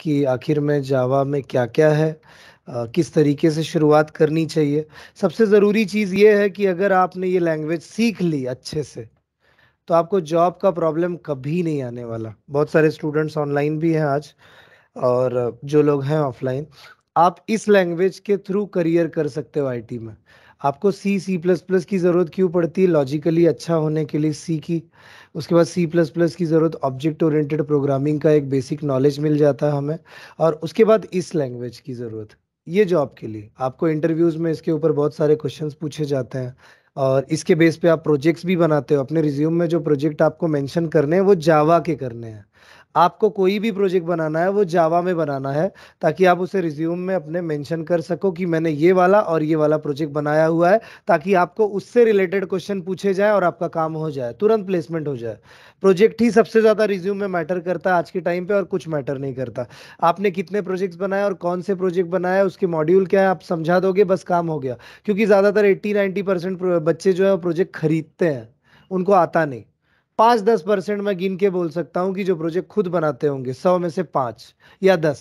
कि आखिर में जावा में क्या क्या है किस तरीके से शुरुआत करनी चाहिए सबसे ज़रूरी चीज़ ये है कि अगर आपने ये लैंग्वेज सीख ली अच्छे से तो आपको जॉब का प्रॉब्लम कभी नहीं आने वाला बहुत सारे स्टूडेंट्स ऑनलाइन भी हैं आज और जो लोग हैं ऑफलाइन आप इस लैंग्वेज के थ्रू करियर कर सकते हो आईटी में आपको सी सी प्लस प्लस की ज़रूरत क्यों पड़ती है लॉजिकली अच्छा होने के लिए सी की उसके बाद सी प्लस प्लस की ज़रूरत ऑब्जेक्ट ओरिएंटेड प्रोग्रामिंग का एक बेसिक नॉलेज मिल जाता है हमें और उसके बाद इस लैंग्वेज की ज़रूरत ये जॉब के लिए आपको इंटरव्यूज़ में इसके ऊपर बहुत सारे क्वेश्चंस पूछे जाते हैं और इसके बेस पे आप प्रोजेक्ट्स भी बनाते हो अपने रिज्यूम में जो प्रोजेक्ट आपको मेंशन करने हैं वो जावा के करने हैं आपको कोई भी प्रोजेक्ट बनाना है वो जावा में बनाना है ताकि आप उसे रिज्यूम में अपने मेंशन कर सको कि मैंने ये वाला और ये वाला प्रोजेक्ट बनाया हुआ है ताकि आपको उससे रिलेटेड क्वेश्चन पूछे जाए और आपका काम हो जाए तुरंत प्लेसमेंट हो जाए प्रोजेक्ट ही सबसे ज़्यादा रिज्यूम में मैटर करता है आज के टाइम पे और कुछ मैटर नहीं करता आपने कितने प्रोजेक्ट्स बनाए और कौन से प्रोजेक्ट बनाए उसके मॉड्यूल क्या है आप समझा दोगे बस काम हो गया क्योंकि ज़्यादातर एट्टी नाइन्टी परसेंट बच्चे जो है वो प्रोजेक्ट खरीदते हैं उनको आता नहीं पांच दस परसेंट मैं गिन के बोल सकता हूँ कि जो प्रोजेक्ट खुद बनाते होंगे सौ में से पांच या दस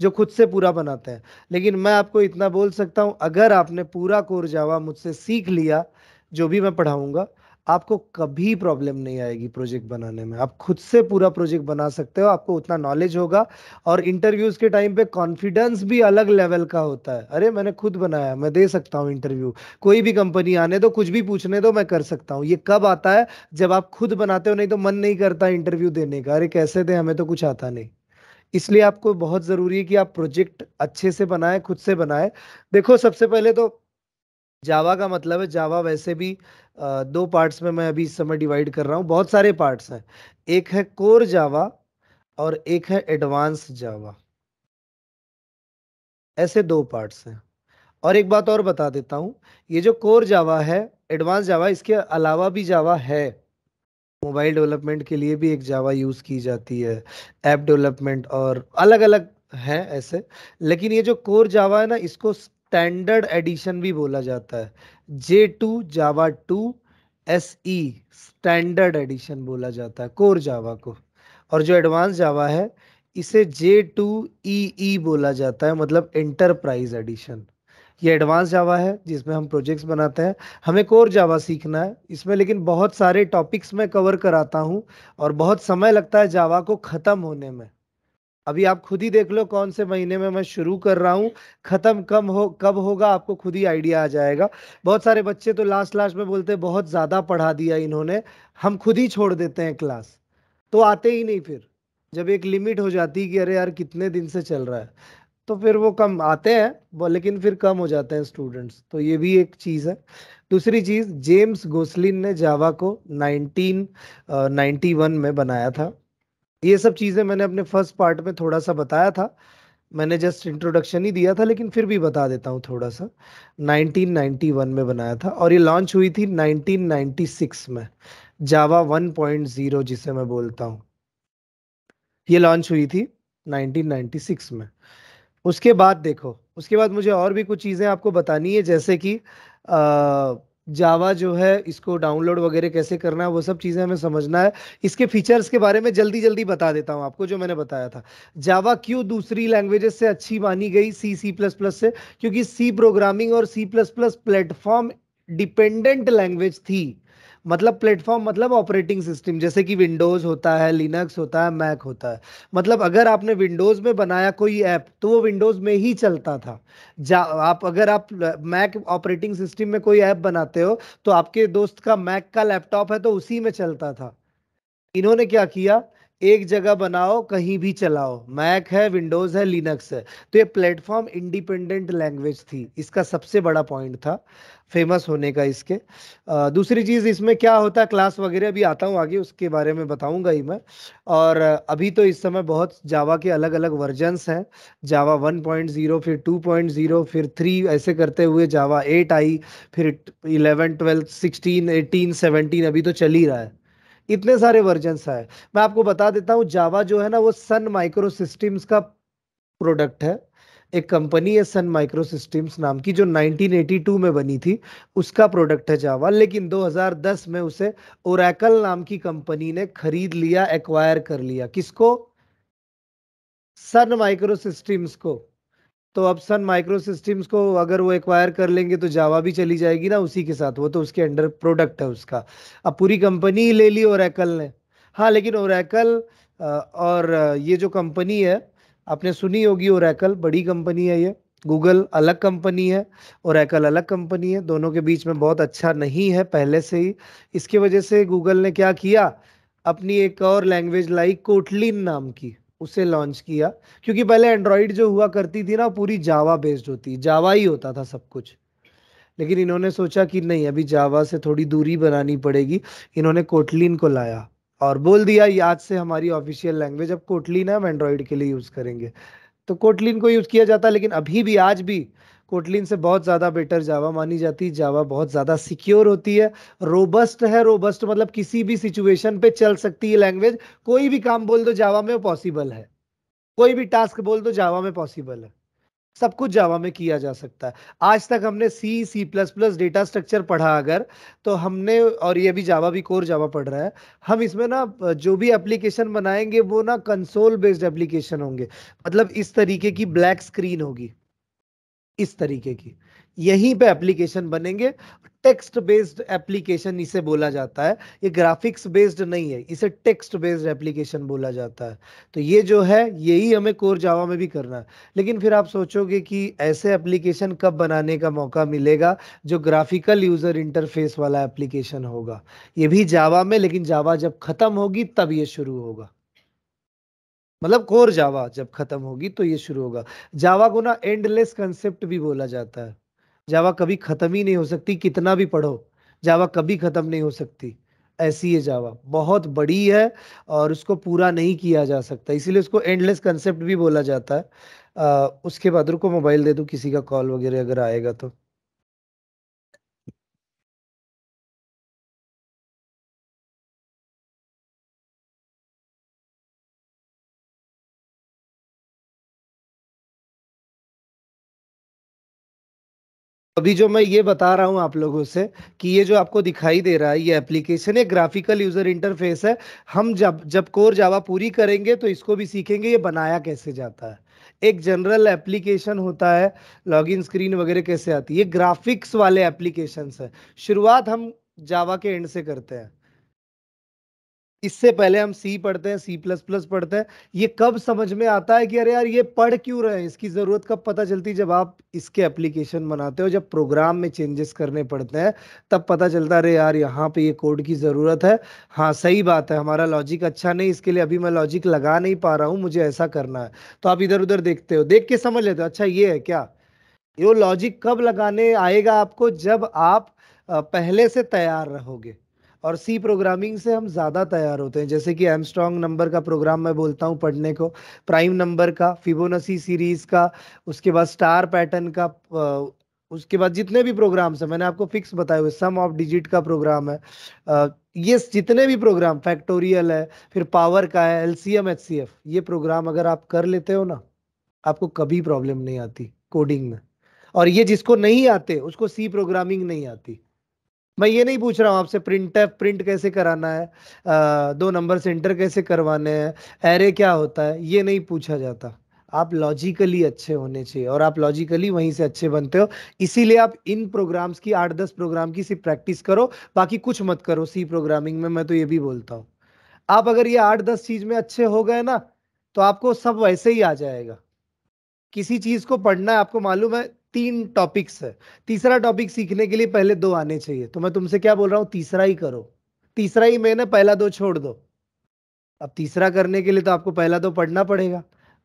जो खुद से पूरा बनाते हैं लेकिन मैं आपको इतना बोल सकता हूँ अगर आपने पूरा कोर जावा मुझसे सीख लिया जो भी मैं पढ़ाऊंगा आपको कभी प्रॉब्लम नहीं आएगी प्रोजेक्ट बनाने में आप खुद से पूरा प्रोजेक्ट बना सकते हो आपको उतना नॉलेज होगा और इंटरव्यूज के टाइम पे कॉन्फिडेंस भी अलग लेवल का होता है अरे मैंने खुद बनाया मैं दे सकता हूँ इंटरव्यू कोई भी कंपनी आने दो कुछ भी पूछने दो मैं कर सकता हूँ ये कब आता है जब आप खुद बनाते हो नहीं तो मन नहीं करता इंटरव्यू देने का अरे कैसे दे हमें तो कुछ आता नहीं इसलिए आपको बहुत ज़रूरी है कि आप प्रोजेक्ट अच्छे से बनाए खुद से बनाए देखो सबसे पहले तो जावा का मतलब है जावा वैसे भी दो पार्ट्स में मैं अभी इस समय डिवाइड कर रहा हूँ बहुत सारे पार्ट्स हैं एक है कोर जावा और एक है एडवांस जावा ऐसे दो पार्ट्स हैं और एक बात और बता देता हूँ ये जो कोर जावा है एडवांस जावा इसके अलावा भी जावा है मोबाइल डेवलपमेंट के लिए भी एक जावा यूज़ की जाती है ऐप डेवलपमेंट और अलग अलग है ऐसे लेकिन ये जो कोर जावा है ना इसको स्टैंडर्ड एडिशन भी बोला जाता है J two Java two S E standard edition बोला जाता है कोर जावा को और जो एडवांस जावा है इसे जे टू ई ई बोला जाता है मतलब एंटरप्राइज एडिशन ये एडवांस जावा है जिसमें हम प्रोजेक्ट्स बनाते हैं हमें कोर जावा सीखना है इसमें लेकिन बहुत सारे टॉपिक्स मैं कवर कराता हूँ और बहुत समय लगता है जावा को ख़त्म होने में अभी आप खुद ही देख लो कौन से महीने में मैं शुरू कर रहा हूँ खत्म कम हो कब होगा आपको खुद ही आइडिया आ जाएगा बहुत सारे बच्चे तो लास्ट लास्ट में बोलते हैं बहुत ज़्यादा पढ़ा दिया इन्होंने हम खुद ही छोड़ देते हैं क्लास तो आते ही नहीं फिर जब एक लिमिट हो जाती है कि अरे यार कितने दिन से चल रहा है तो फिर वो कम आते हैं लेकिन फिर कम हो जाते हैं स्टूडेंट्स तो ये भी एक चीज़ है दूसरी चीज़ जेम्स गोसलिन ने जावा को 1991 में बनाया था ये सब चीज़ें मैंने अपने फर्स्ट पार्ट में थोड़ा सा बताया था मैंने जस्ट इंट्रोडक्शन ही दिया था लेकिन फिर भी बता देता हूँ थोड़ा सा 1991 में बनाया था और ये लॉन्च हुई थी 1996 में जावा 1.0 जिसे मैं बोलता हूँ ये लॉन्च हुई थी 1996 में उसके बाद देखो उसके बाद मुझे और भी कुछ चीज़ें आपको बतानी है जैसे कि आ, जावा जो है इसको डाउनलोड वगैरह कैसे करना है वो सब चीज़ें हमें समझना है इसके फीचर्स के बारे में जल्दी जल्दी बता देता हूँ आपको जो मैंने बताया था जावा क्यों दूसरी लैंग्वेजेस से अच्छी मानी गई सी सी प्लस प्लस से क्योंकि सी प्रोग्रामिंग और C plus plus platform dependent language थी मतलब प्लेटफॉर्म मतलब ऑपरेटिंग सिस्टम जैसे कि विंडोज होता है लिनक्स होता है मैक होता है मतलब अगर आपने विंडोज में बनाया कोई ऐप तो वो विंडोज में ही चलता था जा आप अगर आप मैक ऑपरेटिंग सिस्टम में कोई ऐप बनाते हो तो आपके दोस्त का मैक का लैपटॉप है तो उसी में चलता था इन्होंने क्या किया एक जगह बनाओ कहीं भी चलाओ मैक है विंडोज है लिनक्स है तो ये प्लेटफॉर्म इंडिपेंडेंट लैंग्वेज थी इसका सबसे बड़ा पॉइंट था फेमस होने का इसके आ, दूसरी चीज़ इसमें क्या होता है क्लास वगैरह अभी आता हूँ आगे उसके बारे में बताऊँगा ही मैं और अभी तो इस समय बहुत जावा के अलग अलग वर्जन्स हैं जावा 1.0 फिर 2.0 फिर 3 ऐसे करते हुए जावा 8 आई फिर 11, 12, 16, 18, 17 अभी तो चल ही रहा है इतने सारे वर्जन आए मैं आपको बता देता हूँ जावा जो है ना वो सन माइक्रो सिस्टम्स का प्रोडक्ट है एक कंपनी है सन माइक्रो सिस्टम्स नाम की जो 1982 में बनी थी उसका प्रोडक्ट है जावा लेकिन 2010 में उसे ओरेकल नाम की कंपनी ने खरीद लिया एक्वायर कर लिया किसको सन माइक्रो सिस्टम्स को तो अब सन माइक्रो सिस्टम्स को अगर वो एक्वायर कर लेंगे तो जावा भी चली जाएगी ना उसी के साथ वो तो उसके अंडर प्रोडक्ट है उसका अब पूरी कंपनी ही ले ली ओरेकल ने हाँ लेकिन ओरेकल और ये जो कंपनी है आपने सुनी होगी ओरेकल बड़ी कंपनी है ये गूगल अलग कंपनी है और एकल अलग कंपनी है दोनों के बीच में बहुत अच्छा नहीं है पहले से ही इसकी वजह से गूगल ने क्या किया अपनी एक और लैंग्वेज लाई कोटलिन नाम की उसे लॉन्च किया क्योंकि पहले एंड्रॉइड जो हुआ करती थी ना पूरी जावा बेस्ड होती जावा ही होता था सब कुछ लेकिन इन्होंने सोचा कि नहीं अभी जावा से थोड़ी दूरी बनानी पड़ेगी इन्होंने कोटलिन को लाया और बोल दिया याद से हमारी ऑफिशियल लैंग्वेज अब कोटलिन है हम एंड्रॉइड के लिए यूज़ करेंगे तो कोटलिन को यूज़ किया जाता लेकिन अभी भी आज भी कोटलिन से बहुत ज़्यादा बेटर जावा मानी जाती है जावा बहुत ज़्यादा सिक्योर होती है रोबस्ट है रोबस्ट मतलब किसी भी सिचुएशन पे चल सकती है लैंग्वेज कोई भी काम बोल दो जावा में पॉसिबल है कोई भी टास्क बोल दो जावा में पॉसिबल है सब कुछ जावा में किया जा सकता है आज तक हमने C C plus plus data structure पढ़ा अगर तो हमने और ये भी जावा भी कोर जावा पढ़ रहा है हम इसमें ना जो भी एप्लीकेशन बनाएंगे वो ना कंसोल बेस्ड एप्लीकेशन होंगे मतलब इस तरीके की ब्लैक स्क्रीन होगी इस तरीके की यहीं पे एप्लीकेशन बनेंगे टेक्स्ट बेस्ड एप्लीकेशन इसे बोला जाता है ये ग्राफिक्स बेस्ड नहीं है इसे टेक्स्ट बेस्ड एप्लीकेशन बोला जाता है तो ये जो है यही हमें कोर जावा में भी करना है लेकिन फिर आप सोचोगे कि ऐसे एप्लीकेशन कब बनाने का मौका मिलेगा जो ग्राफिकल यूजर इंटरफेस वाला एप्लीकेशन होगा ये भी जावा में लेकिन जावा जब खत्म होगी तब ये शुरू होगा मतलब कोर जावा जब खत्म होगी तो ये शुरू होगा जावा को ना एंडलेस कंसेप्ट भी बोला जाता है जावा कभी खत्म ही नहीं हो सकती कितना भी पढ़ो जावा कभी खत्म नहीं हो सकती ऐसी है जावा बहुत बड़ी है और उसको पूरा नहीं किया जा सकता इसीलिए उसको एंडलेस कंसेप्ट भी बोला जाता है आ, उसके बाद रुको मोबाइल दे दू किसी का कॉल वगैरह अगर आएगा तो अभी जो मैं ये बता रहा हूँ आप लोगों से कि ये जो आपको दिखाई दे रहा है ये एप्लीकेशन है ग्राफिकल यूजर इंटरफेस है हम जब जब कोर जावा पूरी करेंगे तो इसको भी सीखेंगे ये बनाया कैसे जाता है एक जनरल एप्लीकेशन होता है लॉगिन स्क्रीन वगैरह कैसे आती है ये ग्राफिक्स वाले एप्लीकेशन है शुरुआत हम जावा के एंड से करते हैं इससे पहले हम सी पढ़ते हैं सी प्लस प्लस पढ़ते हैं ये कब समझ में आता है कि अरे यार ये पढ़ क्यों रहे हैं इसकी ज़रूरत कब पता चलती है जब आप इसके एप्लीकेशन बनाते हो जब प्रोग्राम में चेंजेस करने पड़ते हैं तब पता चलता है अरे यार यहाँ पे ये कोड की ज़रूरत है हाँ सही बात है हमारा लॉजिक अच्छा नहीं इसके लिए अभी मैं लॉजिक लगा नहीं पा रहा हूँ मुझे ऐसा करना है तो आप इधर उधर देखते हो देख के समझ लेते हो अच्छा ये है क्या ये लॉजिक कब लगाने आएगा आपको जब आप पहले से तैयार रहोगे और सी प्रोग्रामिंग से हम ज़्यादा तैयार होते हैं जैसे कि एमस्ट्रॉन्ग नंबर का प्रोग्राम मैं बोलता हूँ पढ़ने को प्राइम नंबर का फिबोनसी सीरीज का उसके बाद स्टार पैटर्न का उसके बाद जितने भी प्रोग्राम्स हैं मैंने आपको फिक्स बताए हुए सम ऑफ डिजिट का प्रोग्राम है ये जितने भी प्रोग्राम फैक्टोरियल है फिर पावर का है L C M H C F ये प्रोग्राम अगर आप कर लेते हो ना आपको कभी प्रॉब्लम नहीं आती कोडिंग में और ये जिसको नहीं आते उसको सी प्रोग्रामिंग नहीं आती मैं ये नहीं पूछ रहा हूँ आपसे प्रिंट प्रिंट कैसे कराना है आ, दो नंबर सेंटर कैसे करवाने हैं एरे क्या होता है ये नहीं पूछा जाता आप लॉजिकली अच्छे होने चाहिए और आप लॉजिकली वहीं से अच्छे बनते हो इसीलिए आप इन प्रोग्राम्स की आठ दस प्रोग्राम की सिर्फ प्रैक्टिस करो बाकी कुछ मत करो सी प्रोग्रामिंग में मैं तो ये भी बोलता हूँ आप अगर ये आठ दस चीज में अच्छे हो गए ना तो आपको सब वैसे ही आ जाएगा किसी चीज को पढ़ना है आपको मालूम है तीन टॉपिक्स है तीसरा टॉपिक सीखने के लिए पहले दो आने चाहिए तो मैं तुमसे क्या बोल रहा हूँ तीसरा ही करो तीसरा ही मैंने पहला दो छोड़ दो अब तीसरा करने के लिए तो आपको पहला दो तो पढ़ना पड़ेगा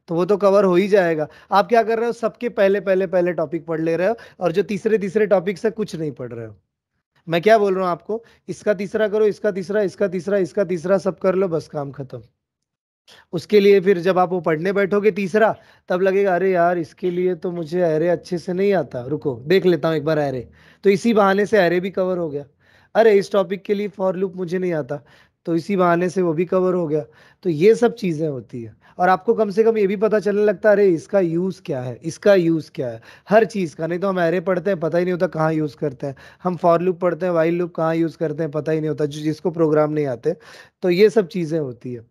तो वो तो कवर हो ही जाएगा आप क्या कर रहे हो सबके पहले पहले पहले टॉपिक पढ़ ले रहे हो और जो तीसरे तीसरे टॉपिक से कुछ नहीं पढ़ रहे हो मैं क्या बोल रहा हूँ आपको इसका तीसरा करो इसका तीसरा इसका तीसरा इसका तीसरा सब कर लो बस काम खत्म उसके लिए फिर जब आप वो पढ़ने बैठोगे तीसरा तब लगेगा अरे यार इसके लिए तो मुझे अरे अच्छे से नहीं आता रुको देख लेता हूँ एक बार अरे तो इसी बहाने से अरे भी कवर हो गया अरे इस टॉपिक के लिए फॉर लूप मुझे नहीं आता तो इसी बहाने से वो भी कवर हो गया तो ये सब चीज़ें होती है और आपको कम से कम ये भी पता चलने लगता है अरे इसका यूज़ क्या है इसका यूज़ क्या है हर चीज़ का नहीं तो हम एरे पढ़ते हैं पता ही नहीं होता कहाँ यूज़ करते हैं हम फॉर लूप पढ़ते हैं वाइल लूप कहाँ यूज़ करते हैं पता ही नहीं होता जिसको प्रोग्राम नहीं आते तो ये सब चीज़ें होती है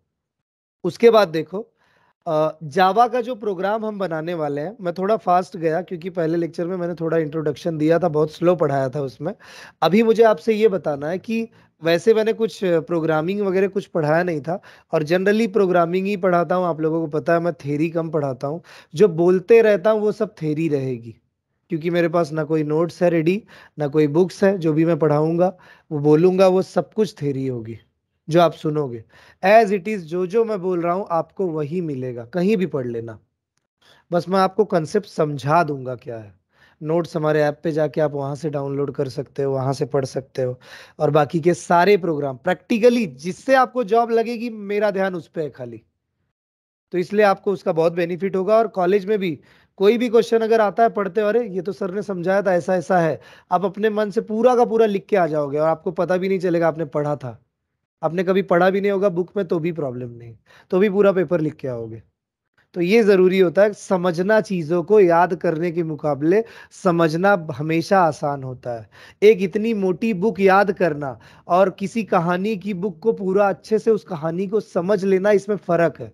उसके बाद देखो जावा का जो प्रोग्राम हम बनाने वाले हैं मैं थोड़ा फास्ट गया क्योंकि पहले लेक्चर में मैंने थोड़ा इंट्रोडक्शन दिया था बहुत स्लो पढ़ाया था उसमें अभी मुझे आपसे ये बताना है कि वैसे मैंने कुछ प्रोग्रामिंग वगैरह कुछ पढ़ाया नहीं था और जनरली प्रोग्रामिंग ही पढ़ाता हूँ आप लोगों को पता है मैं थेरी कम पढ़ाता हूँ जो बोलते रहता हूँ वो सब थेरी रहेगी क्योंकि मेरे पास ना कोई नोट्स है रेडी ना कोई बुक्स है जो भी मैं पढ़ाऊँगा वो बोलूँगा वो सब कुछ थेरी होगी जो आप सुनोगे एज इट इज जो जो मैं बोल रहा हूँ आपको वही मिलेगा कहीं भी पढ़ लेना बस मैं आपको कंसेप्ट समझा दूंगा क्या है नोट्स हमारे ऐप पे जाके आप वहां से डाउनलोड कर सकते हो वहां से पढ़ सकते हो और बाकी के सारे प्रोग्राम प्रैक्टिकली जिससे आपको जॉब लगेगी मेरा ध्यान उस पर है खाली तो इसलिए आपको उसका बहुत बेनिफिट होगा और कॉलेज में भी कोई भी क्वेश्चन अगर आता है पढ़ते अरे ये तो सर ने समझाया था ऐसा ऐसा है आप अपने मन से पूरा का पूरा लिख के आ जाओगे और आपको पता भी नहीं चलेगा आपने पढ़ा था आपने कभी पढ़ा भी नहीं होगा बुक में तो भी प्रॉब्लम नहीं तो भी पूरा पेपर लिख के आओगे तो ये ज़रूरी होता है समझना चीज़ों को याद करने के मुकाबले समझना हमेशा आसान होता है एक इतनी मोटी बुक याद करना और किसी कहानी की बुक को पूरा अच्छे से उस कहानी को समझ लेना इसमें फ़र्क है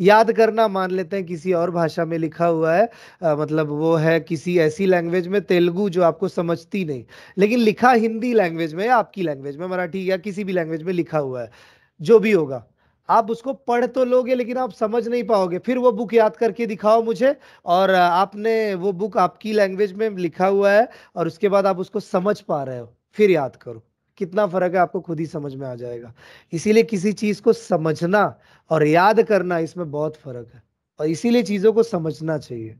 याद करना मान लेते हैं किसी और भाषा में लिखा हुआ है आ, मतलब वो है किसी ऐसी लैंग्वेज में तेलुगु जो आपको समझती नहीं लेकिन लिखा हिंदी लैंग्वेज में या आपकी लैंग्वेज में मराठी या किसी भी लैंग्वेज में लिखा हुआ है जो भी होगा आप उसको पढ़ तो लोगे लेकिन आप समझ नहीं पाओगे फिर वो बुक याद करके दिखाओ मुझे और आपने वो बुक आपकी लैंग्वेज में लिखा हुआ है और उसके बाद आप उसको समझ पा रहे हो फिर याद करो कितना फर्क है आपको खुद ही समझ में आ जाएगा इसीलिए किसी चीज को समझना और याद करना इसमें बहुत फर्क है और इसीलिए चीज़ों को समझना चाहिए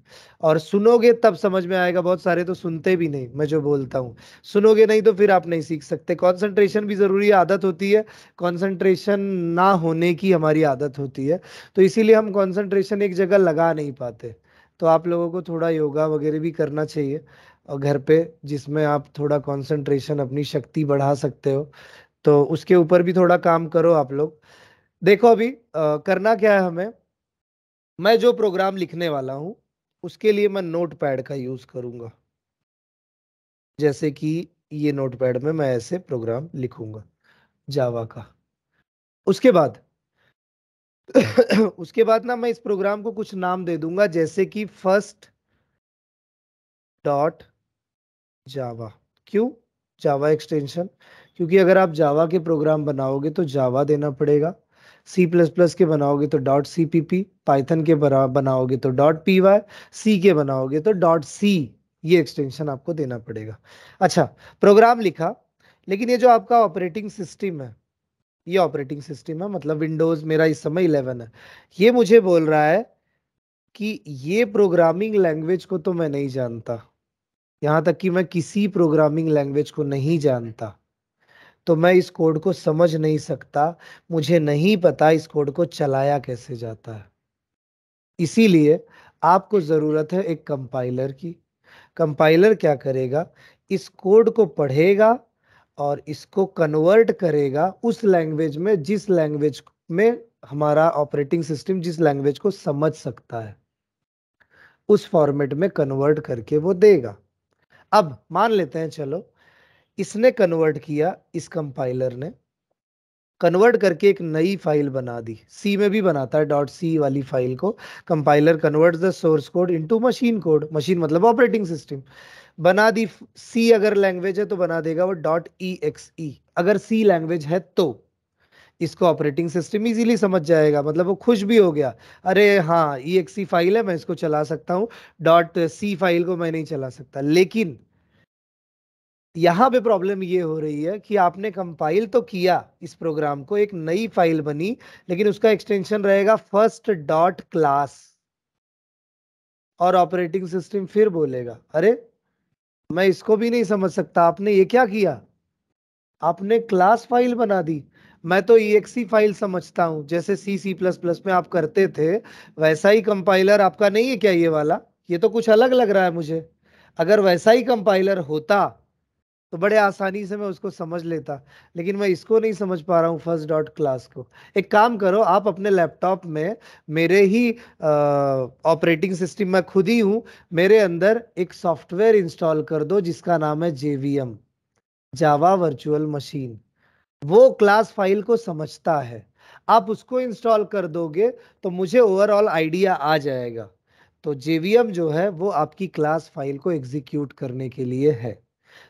और सुनोगे तब समझ में आएगा बहुत सारे तो सुनते भी नहीं मैं जो बोलता हूँ सुनोगे नहीं तो फिर आप नहीं सीख सकते कंसंट्रेशन भी ज़रूरी आदत होती है कंसंट्रेशन ना होने की हमारी आदत होती है तो इसीलिए हम कंसंट्रेशन एक जगह लगा नहीं पाते तो आप लोगों को थोड़ा योगा वगैरह भी करना चाहिए घर पे जिसमें आप थोड़ा कंसंट्रेशन अपनी शक्ति बढ़ा सकते हो तो उसके ऊपर भी थोड़ा काम करो आप लोग देखो अभी आ, करना क्या है हमें मैं जो प्रोग्राम लिखने वाला हूँ उसके लिए मैं नोट पैड का यूज़ करूंगा जैसे कि ये नोट पैड में मैं ऐसे प्रोग्राम लिखूंगा जावा का उसके बाद उसके बाद ना मैं इस प्रोग्राम को कुछ नाम दे दूंगा जैसे कि फर्स्ट डॉट जावा क्यों जावा एक्सटेंशन क्योंकि अगर आप जावा के प्रोग्राम बनाओगे तो जावा देना पड़ेगा सी प्लस प्लस के बनाओगे तो dot C P P Python के बनाओगे तो डॉट पी वाई सी के बनाओगे तो डॉट सी ये एक्सटेंशन आपको देना पड़ेगा अच्छा प्रोग्राम लिखा लेकिन ये जो आपका ऑपरेटिंग सिस्टम है ये ऑपरेटिंग सिस्टम है मतलब विंडोज मेरा इस समय इलेवन है ये मुझे बोल रहा है कि ये प्रोग्रामिंग लैंग्वेज को तो मैं नहीं जानता यहाँ तक कि मैं किसी प्रोग्रामिंग लैंग्वेज को नहीं जानता तो मैं इस कोड को समझ नहीं सकता मुझे नहीं पता इस कोड को चलाया कैसे जाता है इसीलिए आपको ज़रूरत है एक कंपाइलर की कंपाइलर क्या करेगा इस कोड को पढ़ेगा और इसको कन्वर्ट करेगा उस लैंग्वेज में जिस लैंग्वेज में हमारा ऑपरेटिंग सिस्टम जिस लैंग्वेज को समझ सकता है उस फॉर्मेट में कन्वर्ट करके वो देगा अब मान लेते हैं चलो इसने कन्वर्ट किया इस कंपाइलर ने कन्वर्ट करके एक नई फाइल बना दी सी में भी बनाता है डॉट सी वाली फाइल को compiler convert the source code into machine code machine मतलब ऑपरेटिंग सिस्टम बना दी सी अगर लैंग्वेज है तो बना देगा वो डॉट ई एक्स ई अगर सी लैंग्वेज है तो इसको ऑपरेटिंग सिस्टम इजीली समझ जाएगा मतलब वो खुश भी हो गया अरे हाँ ई सी फाइल है मैं इसको चला सकता हूँ डॉट सी फाइल को मैं नहीं चला सकता लेकिन यहाँ पे प्रॉब्लम ये हो रही है कि आपने कंपाइल तो किया इस प्रोग्राम को एक नई फाइल बनी लेकिन उसका एक्सटेंशन रहेगा फर्स्ट डॉट क्लास और ऑपरेटिंग सिस्टम फिर बोलेगा अरे मैं इसको भी नहीं समझ सकता आपने ये क्या किया आपने क्लास फाइल बना दी मैं तो ई फाइल समझता हूँ जैसे सी सी प्लस प्लस में आप करते थे वैसा ही कंपाइलर आपका नहीं है क्या ये वाला ये तो कुछ अलग लग रहा है मुझे अगर वैसा ही कंपाइलर होता तो बड़े आसानी से मैं उसको समझ लेता लेकिन मैं इसको नहीं समझ पा रहा हूँ फर्स्ट डॉट क्लास को एक काम करो आप अपने लैपटॉप में मेरे ही ऑपरेटिंग सिस्टम में खुद ही हूँ मेरे अंदर एक सॉफ्टवेयर इंस्टॉल कर दो जिसका नाम है जेवीएम जावा वर्चुअल मशीन वो क्लास फाइल को समझता है आप उसको इंस्टॉल कर दोगे तो मुझे ओवरऑल आइडिया आ जाएगा तो JVM जो है वो आपकी क्लास फाइल को एग्जीक्यूट करने के लिए है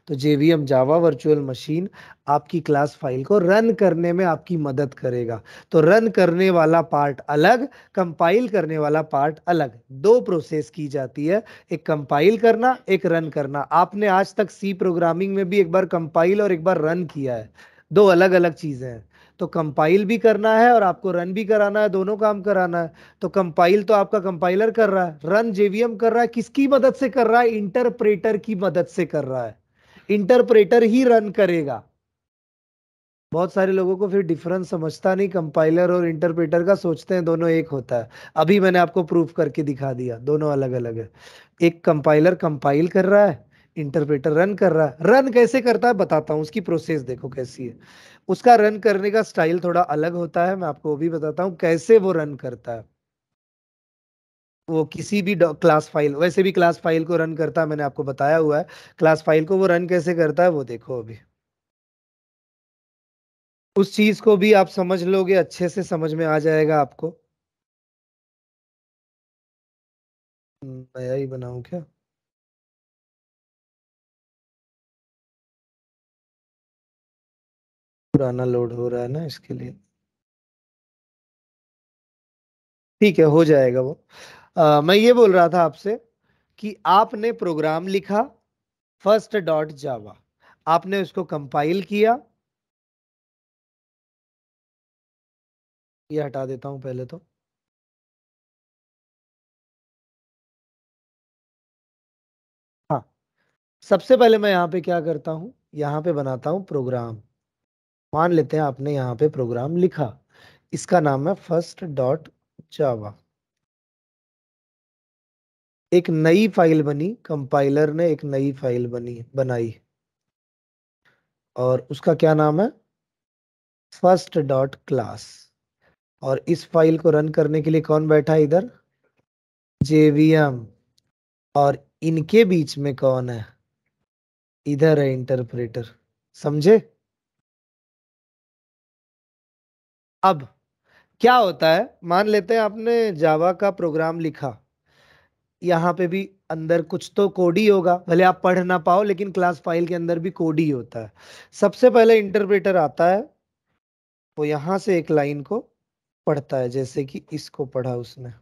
तो JVM जावा वर्चुअल मशीन आपकी क्लास फाइल को रन करने में आपकी मदद करेगा तो रन करने वाला पार्ट अलग कंपाइल करने वाला पार्ट अलग दो प्रोसेस की जाती है एक कंपाइल करना एक रन करना आपने आज तक सी प्रोग्रामिंग में भी एक बार कंपाइल और एक बार रन किया है दो अलग अलग चीज़ें हैं तो कंपाइल भी करना है और आपको रन भी कराना है दोनों काम कराना है तो कंपाइल तो आपका कंपाइलर कर रहा है रन जेवीएम कर रहा है किसकी मदद से कर रहा है इंटरप्रेटर की मदद से कर रहा है इंटरप्रेटर ही रन करेगा बहुत सारे लोगों को फिर डिफरेंस समझता नहीं कंपाइलर और इंटरप्रेटर का सोचते हैं दोनों एक होता है अभी मैंने आपको प्रूफ करके दिखा दिया दोनों अलग अलग है एक कंपाइलर कंपाइल कर रहा है इंटरप्रेटर रन कर रहा है रन कैसे करता है बताता हूँ उसकी प्रोसेस देखो कैसी है उसका रन करने का स्टाइल थोड़ा अलग होता है मैं आपको वो भी बताता हूँ कैसे वो रन करता है वो किसी भी क्लास फाइल वैसे भी क्लास फाइल को रन करता है मैंने आपको बताया हुआ है क्लास फाइल को वो रन कैसे करता है वो देखो अभी उस चीज को भी आप समझ लोगे अच्छे से समझ में आ जाएगा आपको नया ही बनाऊं क्या पुराना लोड हो रहा है ना इसके लिए ठीक है हो जाएगा वो आ, मैं ये बोल रहा था आपसे कि आपने प्रोग्राम लिखा फर्स्ट डॉट जावा आपने उसको कंपाइल किया ये हटा देता हूं पहले तो हाँ सबसे पहले मैं यहाँ पे क्या करता हूँ यहाँ पे बनाता हूँ प्रोग्राम मान लेते हैं आपने यहाँ पे प्रोग्राम लिखा इसका नाम है फर्स्ट डॉट जावा एक नई फाइल बनी कंपाइलर ने एक नई फाइल बनी बनाई और उसका क्या नाम है फर्स्ट डॉट क्लास और इस फाइल को रन करने के लिए कौन बैठा है इधर जेवीएम और इनके बीच में कौन है इधर है इंटरप्रेटर समझे अब क्या होता है मान लेते हैं आपने जावा का प्रोग्राम लिखा यहाँ पे भी अंदर कुछ तो कोड ही होगा भले आप पढ़ ना पाओ लेकिन क्लास फाइल के अंदर भी कोड ही होता है सबसे पहले इंटरप्रेटर आता है वो यहां से एक लाइन को पढ़ता है जैसे कि इसको पढ़ा उसने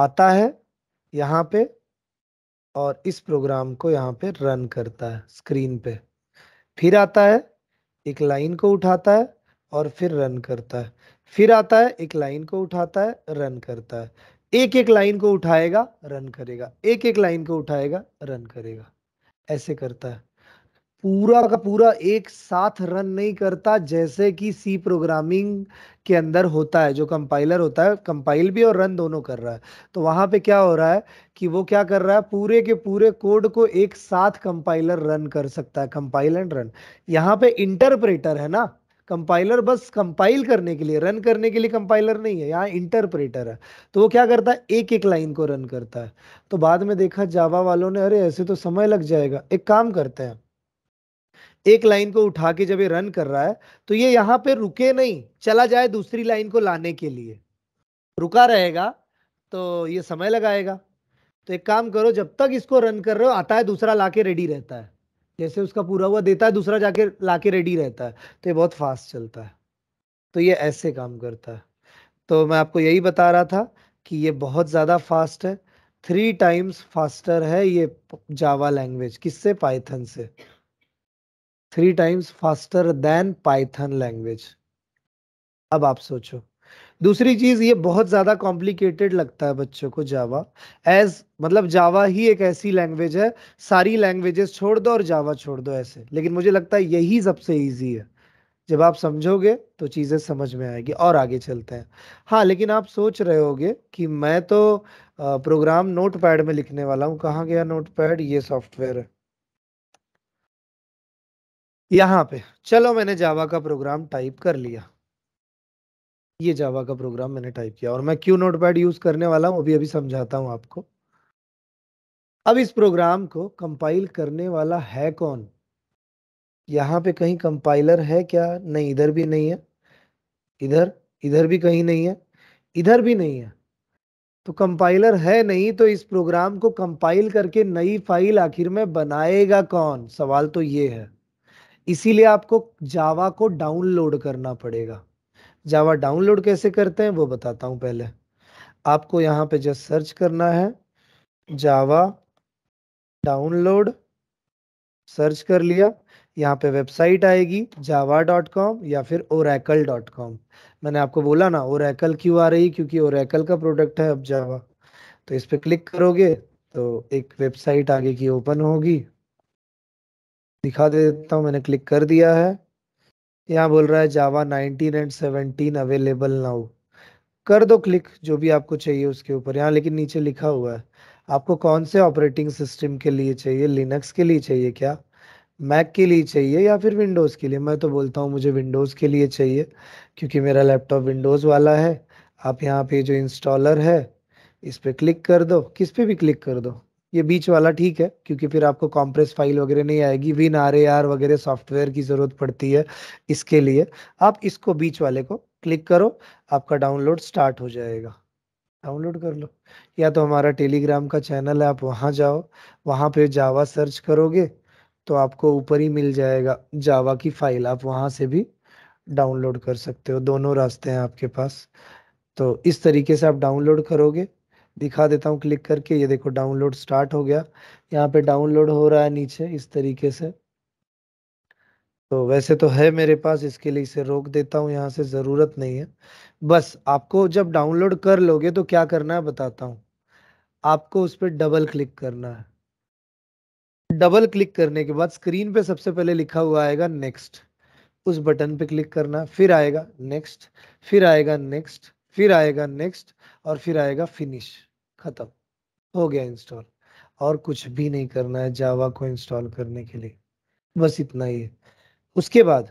आता है यहाँ पे और इस प्रोग्राम को यहाँ पे रन करता है स्क्रीन पे फिर आता है एक लाइन को उठाता है और फिर रन करता है फिर आता है एक लाइन को उठाता है रन करता है एक एक लाइन को उठाएगा रन करेगा एक एक लाइन को उठाएगा रन करेगा ऐसे करता है पूरा का पूरा एक साथ रन नहीं करता जैसे कि सी प्रोग्रामिंग के अंदर होता है जो कंपाइलर होता है कंपाइल भी और रन दोनों कर रहा है तो वहां पे क्या हो रहा है कि वो क्या कर रहा है पूरे के पूरे कोड को एक साथ कंपाइलर रन कर सकता है कंपाइल एंड रन यहाँ पे इंटरप्रेटर है ना कंपाइलर बस कंपाइल करने के लिए रन करने के लिए कंपाइलर नहीं है यहाँ इंटरप्रेटर है तो वो क्या करता है एक एक लाइन को रन करता है तो बाद में देखा जावा वालों ने अरे ऐसे तो समय लग जाएगा एक काम करते हैं एक लाइन को उठा के जब ये रन कर रहा है तो ये यहाँ पे रुके नहीं चला जाए दूसरी लाइन को लाने के लिए रुका रहेगा तो ये समय लगाएगा तो एक काम करो जब तक इसको रन कर रहे हो आता है दूसरा लाके रेडी रहता है जैसे उसका पूरा हुआ देता है दूसरा जाके लाके रेडी रहता है तो ये बहुत फास्ट चलता है तो ये ऐसे काम करता है तो मैं आपको यही बता रहा था कि ये बहुत ज़्यादा फास्ट है थ्री टाइम्स फास्टर है ये जावा लैंग्वेज किससे पाइथन से three times faster than Python language अब आप सोचो दूसरी चीज़ ये बहुत ज़्यादा कॉम्प्लिकेटेड लगता है बच्चों को जावा एज मतलब जावा ही एक ऐसी लैंग्वेज है सारी लैंग्वेजेस छोड़ दो और जावा छोड़ दो ऐसे लेकिन मुझे लगता है यही सबसे ईजी है जब आप समझोगे तो चीज़ें समझ में आएगी और आगे चलते हैं हाँ लेकिन आप सोच रहे होगे कि मैं तो प्रोग्राम नोट पैड में लिखने वाला हूँ कहाँ गया नोट पैड ये सॉफ्टवेयर है यहाँ पे चलो मैंने जावा का प्रोग्राम टाइप कर लिया ये जावा का प्रोग्राम मैंने टाइप किया और मैं क्यों नोटपैड यूज करने वाला हूँ अभी अभी समझाता हूँ आपको अब इस प्रोग्राम को कंपाइल करने वाला है कौन यहाँ पे कहीं कंपाइलर है क्या नहीं इधर भी नहीं है इधर इधर भी कहीं नहीं है इधर भी नहीं है तो कंपाइलर है नहीं तो इस प्रोग्राम को कंपाइल करके नई फाइल आखिर में बनाएगा कौन सवाल तो ये है इसीलिए आपको जावा को डाउनलोड करना पड़ेगा जावा डाउनलोड कैसे करते हैं वो बताता हूँ पहले आपको यहाँ पे जस्ट सर्च करना है जावा डाउनलोड सर्च कर लिया यहाँ पे वेबसाइट आएगी जावा डॉट कॉम या फिर ओरेकल डॉट कॉम मैंने आपको बोला ना ओरेकल क्यों आ रही क्योंकि ओरेकल का प्रोडक्ट है अब जावा तो इस पर क्लिक करोगे तो एक वेबसाइट आगे की ओपन होगी दिखा देता हूँ मैंने क्लिक कर दिया है यहाँ बोल रहा है जावा 19 एंड 17 अवेलेबल नाउ कर दो क्लिक जो भी आपको चाहिए उसके ऊपर यहाँ लेकिन नीचे लिखा हुआ है आपको कौन से ऑपरेटिंग सिस्टम के लिए चाहिए लिनक्स के लिए चाहिए क्या मैक के लिए चाहिए या फिर विंडोज़ के लिए मैं तो बोलता हूँ मुझे विंडोज़ के लिए चाहिए क्योंकि मेरा लैपटॉप विंडोज़ वाला है आप यहाँ पे जो इंस्टॉलर है इस पर क्लिक कर दो किस पे भी क्लिक कर दो ये बीच वाला ठीक है क्योंकि फिर आपको कॉम्प्रेस फाइल वगैरह नहीं आएगी विन आर ए आर वगैरह सॉफ्टवेयर की ज़रूरत पड़ती है इसके लिए आप इसको बीच वाले को क्लिक करो आपका डाउनलोड स्टार्ट हो जाएगा डाउनलोड कर लो या तो हमारा टेलीग्राम का चैनल है आप वहां जाओ वहां पे जावा सर्च करोगे तो आपको ऊपर ही मिल जाएगा जावा की फाइल आप वहां से भी डाउनलोड कर सकते हो दोनों रास्ते हैं आपके पास तो इस तरीके से आप डाउनलोड करोगे दिखा देता हूँ क्लिक करके ये देखो डाउनलोड स्टार्ट हो गया यहाँ पे डाउनलोड हो रहा है नीचे इस तरीके से तो वैसे तो है मेरे पास इसके लिए इसे रोक देता हूँ यहाँ से ज़रूरत नहीं है बस आपको जब डाउनलोड कर लोगे तो क्या करना है बताता हूँ आपको उस पर डबल क्लिक करना है डबल क्लिक करने के बाद स्क्रीन पे सबसे पहले लिखा हुआ आएगा नेक्स्ट उस बटन पे क्लिक करना फिर आएगा नेक्स्ट फिर आएगा नेक्स्ट फिर आएगा नेक्स्ट और फिर आएगा फिनिश ख़त्म हो गया इंस्टॉल और कुछ भी नहीं करना है जावा को इंस्टॉल करने के लिए बस इतना ही है उसके बाद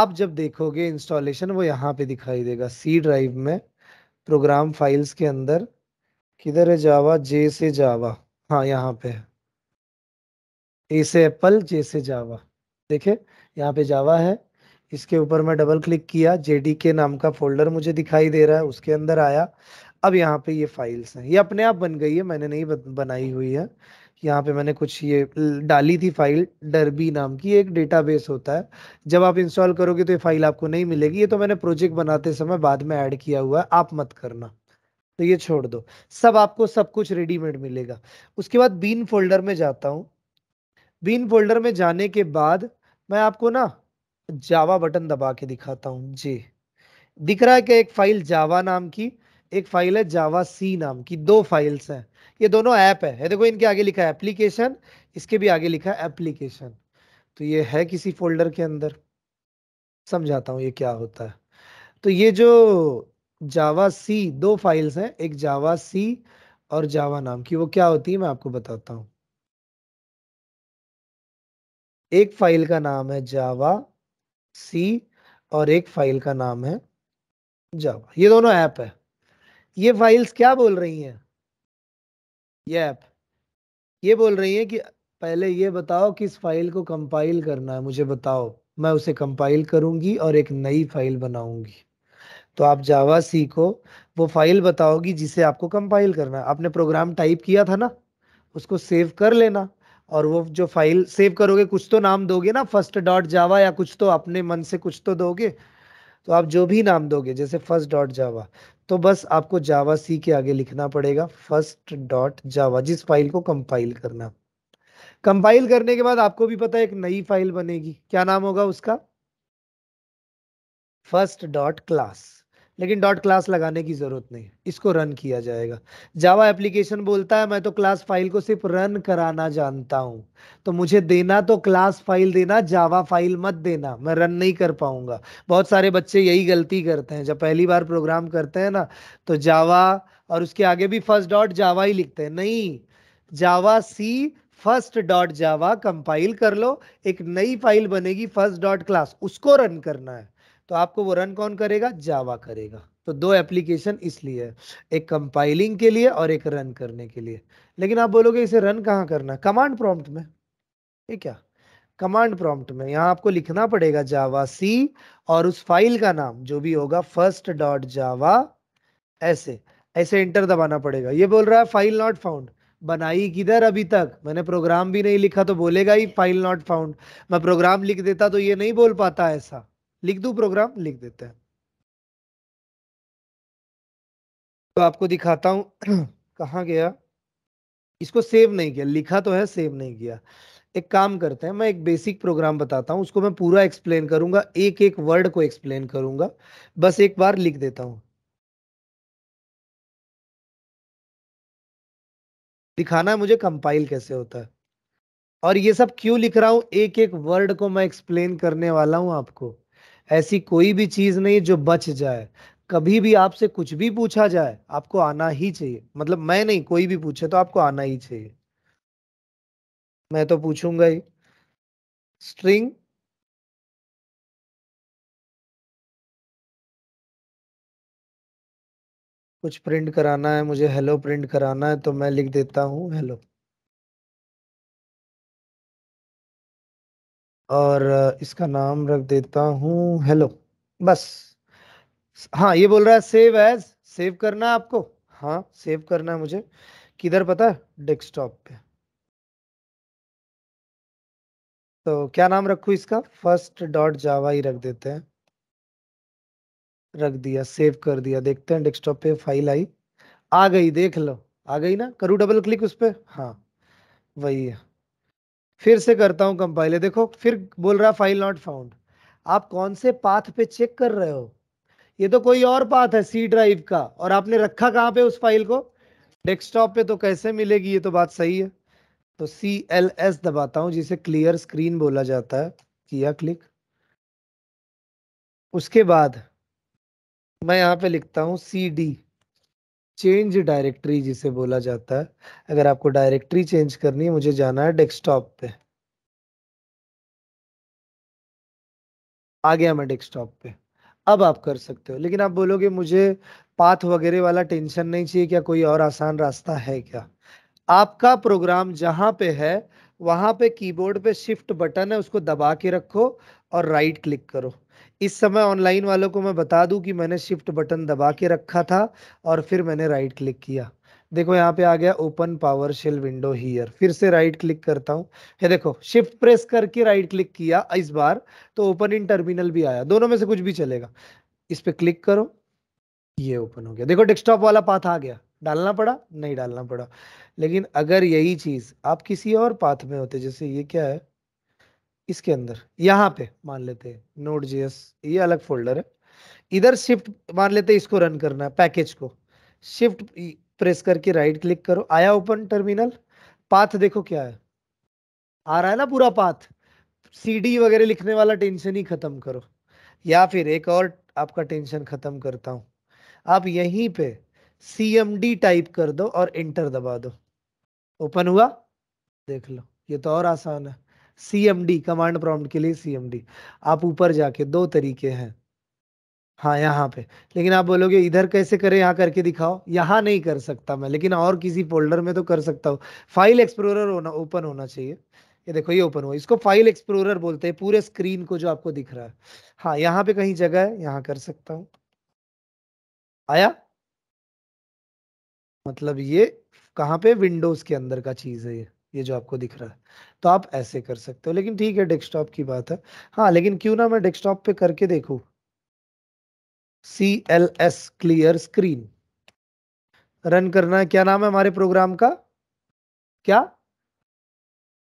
आप जब देखोगे इंस्टॉलेशन वो यहाँ पे दिखाई देगा सी ड्राइव में प्रोग्राम फाइल्स के अंदर किधर है जावा जे से जावा हाँ यहाँ पे है ए से एप्पल जे से जावा देखे यहाँ पे जावा है इसके ऊपर मैं डबल क्लिक किया जेडी के नाम का फोल्डर मुझे दिखाई दे रहा है उसके अंदर आया अब यहाँ पे ये फाइल्स हैं ये अपने आप बन गई है मैंने नहीं बनाई हुई है यहाँ पे मैंने कुछ ये डाली थी फाइल डरबी नाम की एक डेटाबेस होता है जब आप इंस्टॉल करोगे तो ये फाइल आपको नहीं मिलेगी ये तो मैंने प्रोजेक्ट बनाते समय बाद में ऐड किया हुआ है आप मत करना तो ये छोड़ दो सब आपको सब कुछ रेडीमेड मिलेगा उसके बाद बीन फोल्डर में जाता हूँ बीन फोल्डर में जाने के बाद मैं आपको ना जावा बटन दबा के दिखाता हूँ जी दिख रहा है कि एक फाइल जावा नाम की एक फाइल है जावा सी नाम की दो फाइल्स हैं ये दोनों ऐप है ये देखो इनके आगे लिखा है एप्लीकेशन इसके भी आगे लिखा है एप्लीकेशन तो ये है किसी फोल्डर के अंदर समझाता हूँ ये क्या होता है तो ये जो जावा सी दो फाइल्स हैं एक जावा सी और जावा नाम की वो क्या होती है मैं आपको बताता हूँ एक फाइल का नाम है जावा सी और एक फाइल का नाम है जावा ये दोनों ऐप है ये फाइल्स क्या बोल रही हैं ये ऐप ये बोल रही है कि पहले ये बताओ कि इस फाइल को कंपाइल करना है मुझे बताओ मैं उसे कंपाइल करूंगी और एक नई फाइल बनाऊंगी तो आप जावा सी को वो फाइल बताओगी जिसे आपको कंपाइल करना है आपने प्रोग्राम टाइप किया था ना उसको सेव कर लेना और वो जो फाइल सेव करोगे कुछ तो नाम दोगे ना फर्स्ट डॉट जावा या कुछ तो अपने मन से कुछ तो दोगे तो आप जो भी नाम दोगे जैसे फर्स्ट डॉट जावा तो बस आपको जावा सी के आगे लिखना पड़ेगा फर्स्ट डॉट जावा जिस फाइल को कंपाइल करना कंपाइल करने के बाद आपको भी पता है एक नई फाइल बनेगी क्या नाम होगा उसका फर्स्ट डॉट क्लास लेकिन डॉट क्लास लगाने की ज़रूरत नहीं इसको रन किया जाएगा जावा एप्लीकेशन बोलता है मैं तो क्लास फाइल को सिर्फ रन कराना जानता हूँ तो मुझे देना तो क्लास फाइल देना जावा फाइल मत देना मैं रन नहीं कर पाऊंगा बहुत सारे बच्चे यही गलती करते हैं जब पहली बार प्रोग्राम करते हैं ना तो जावा और उसके आगे भी फर्स्ट डॉट जावा ही लिखते हैं नहीं javac first dot Java compile कर लो एक नई फाइल बनेगी फर्स्ट डॉट क्लास उसको रन करना है तो आपको वो रन कौन करेगा जावा करेगा तो दो एप्लीकेशन इसलिए है एक कंपाइलिंग के लिए और एक रन करने के लिए लेकिन आप बोलोगे इसे रन कहाँ करना कमांड प्रॉम्प्ट में ठीक है कमांड प्रॉम्प्ट में यहाँ आपको लिखना पड़ेगा जावा सी और उस फाइल का नाम जो भी होगा फर्स्ट डॉट जावा ऐसे ऐसे इंटर दबाना पड़ेगा ये बोल रहा है फाइल नॉट फाउंड बनाई किधर अभी तक मैंने प्रोग्राम भी नहीं लिखा तो बोलेगा ही फाइल नॉट फाउंड मैं प्रोग्राम लिख देता तो ये नहीं बोल पाता ऐसा लिख दू प्रोग्राम लिख देते हैं तो आपको दिखाता हूं कहा गया इसको सेव नहीं किया लिखा तो है सेव नहीं किया एक काम करते हैं मैं एक बेसिक प्रोग्राम बताता हूं उसको मैं पूरा एक्सप्लेन करूंगा एक एक वर्ड को एक्सप्लेन करूंगा बस एक बार लिख देता हूं दिखाना है मुझे कंपाइल कैसे होता है और ये सब क्यों लिख रहा हूं एक एक वर्ड को मैं एक्सप्लेन करने वाला हूं आपको ऐसी कोई भी चीज़ नहीं जो बच जाए कभी भी आपसे कुछ भी पूछा जाए आपको आना ही चाहिए मतलब मैं नहीं कोई भी पूछे तो आपको आना ही चाहिए मैं तो पूछूंगा ही स्ट्रिंग कुछ प्रिंट कराना है मुझे हेलो प्रिंट कराना है तो मैं लिख देता हूं हेलो और इसका नाम रख देता हूँ हेलो बस हाँ ये बोल रहा है सेव एज सेव करना है आपको हाँ सेव करना है मुझे किधर पता है डेस्कटॉप पे तो क्या नाम रखू इसका फर्स्ट डॉट जावा ही रख देते हैं रख दिया सेव कर दिया देखते हैं डेस्कटॉप पे फाइल आई आ गई देख लो आ गई ना करूँ डबल क्लिक उस पर हाँ वही है फिर से करता हूँ कंपाइल देखो फिर बोल रहा फाइल नॉट फाउंड आप कौन से पाथ पे चेक कर रहे हो ये तो कोई और पाथ है सी ड्राइव का और आपने रखा कहाँ पे उस फाइल को डेस्कटॉप पे तो कैसे मिलेगी ये तो बात सही है तो सी एल एस दबाता हूँ जिसे क्लियर स्क्रीन बोला जाता है किया क्लिक उसके बाद मैं यहाँ पे लिखता हूँ सी डी चेंज डायरेक्टरी जिसे बोला जाता है अगर आपको डायरेक्टरी चेंज करनी है मुझे जाना है डेस्कटॉप पे आ गया मैं डेस्कटॉप पे अब आप कर सकते हो लेकिन आप बोलोगे मुझे पाथ वगैरह वाला टेंशन नहीं चाहिए क्या कोई और आसान रास्ता है क्या आपका प्रोग्राम जहाँ पे है वहाँ पे कीबोर्ड पे शिफ्ट बटन है उसको दबा के रखो और राइट क्लिक करो इस समय ऑनलाइन वालों को मैं बता दूं कि मैंने शिफ्ट बटन दबा के रखा था और फिर मैंने राइट क्लिक किया देखो यहाँ पे आ गया open PowerShell window here फिर से राइट क्लिक करता हूँ ये देखो शिफ्ट प्रेस करके राइट क्लिक किया इस बार तो ओपन इन टर्मिनल भी आया दोनों में से कुछ भी चलेगा इस पर क्लिक करो ये ओपन हो गया देखो डेस्कटॉप वाला पाथ आ गया डालना पड़ा नहीं डालना पड़ा लेकिन अगर यही चीज़ आप किसी और पाथ में होते जैसे ये क्या है इसके अंदर यहाँ पे मान लेते हैं नोट जीएस ये अलग फोल्डर है इधर शिफ्ट मान लेते हैं इसको रन करना है पैकेज को शिफ्ट प्रेस करके राइट क्लिक करो आया ओपन टर्मिनल पाथ देखो क्या है आ रहा है ना पूरा पाथ सीडी वगैरह लिखने वाला टेंशन ही खत्म करो या फिर एक और आपका टेंशन खत्म करता हूं आप यहीं पे सी टाइप कर दो और एंटर दबा दो ओपन हुआ देख लो ये तो और आसान है सीएमडी कमांड प्रॉम्प्ट के लिए सीएमडी आप ऊपर जाके दो तरीके हैं हाँ यहाँ पे लेकिन आप बोलोगे इधर कैसे करें यहाँ करके दिखाओ यहाँ नहीं कर सकता मैं लेकिन और किसी फोल्डर में तो कर सकता हूँ फाइल एक्सप्लोरर होना ओपन होना चाहिए ये देखो ये ओपन हुआ इसको फाइल एक्सप्लोरर बोलते हैं पूरे स्क्रीन को जो आपको दिख रहा है हाँ यहाँ पे कहीं जगह है यहाँ कर सकता हूँ आया मतलब ये कहाँ पे विंडोज के अंदर का चीज है ये ये जो आपको दिख रहा है तो आप ऐसे कर सकते हो लेकिन ठीक है डेस्कटॉप की बात है हाँ लेकिन क्यों ना मैं डेस्कटॉप पे करके देखू C L S clear screen run करना है क्या नाम है हमारे प्रोग्राम का क्या